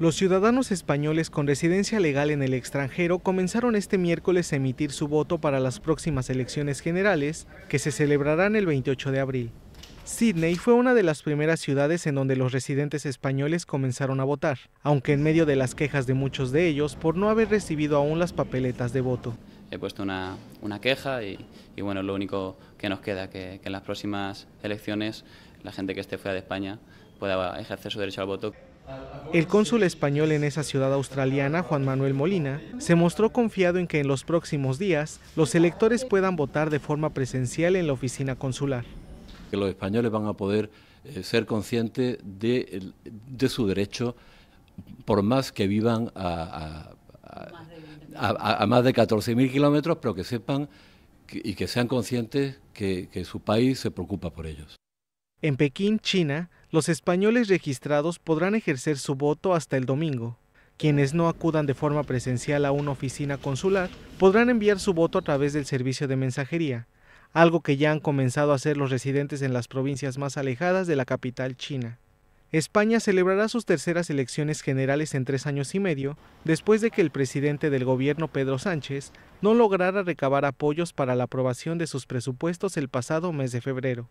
Los ciudadanos españoles con residencia legal en el extranjero comenzaron este miércoles a emitir su voto para las próximas elecciones generales, que se celebrarán el 28 de abril. Sydney fue una de las primeras ciudades en donde los residentes españoles comenzaron a votar, aunque en medio de las quejas de muchos de ellos por no haber recibido aún las papeletas de voto. He puesto una, queja y, y, bueno, lo único que nos queda que, que en las próximas elecciones la gente que esté fuera de España pueda ejercer su derecho al voto. El cónsul español en esa ciudad australiana, Juan Manuel Molina, se mostró confiado en que en los próximos días los electores puedan votar de forma presencial en la oficina consular. Que los españoles van a poder eh, ser conscientes de, su derecho, por más que vivan a, a, más de 14.000 kilómetros, pero que sepan y que sean conscientes que su país se preocupa por ellos. En Pekín, China, los españoles registrados podrán ejercer su voto hasta el domingo. Quienes no acudan de forma presencial a una oficina consular podrán enviar su voto a través del servicio de mensajería, algo que ya han comenzado a hacer los residentes en las provincias más alejadas de la capital china. España celebrará sus terceras elecciones generales en tres años y medio, después de que el presidente del gobierno Pedro Sánchez no lograra recabar apoyos para la aprobación de sus presupuestos el pasado mes de febrero.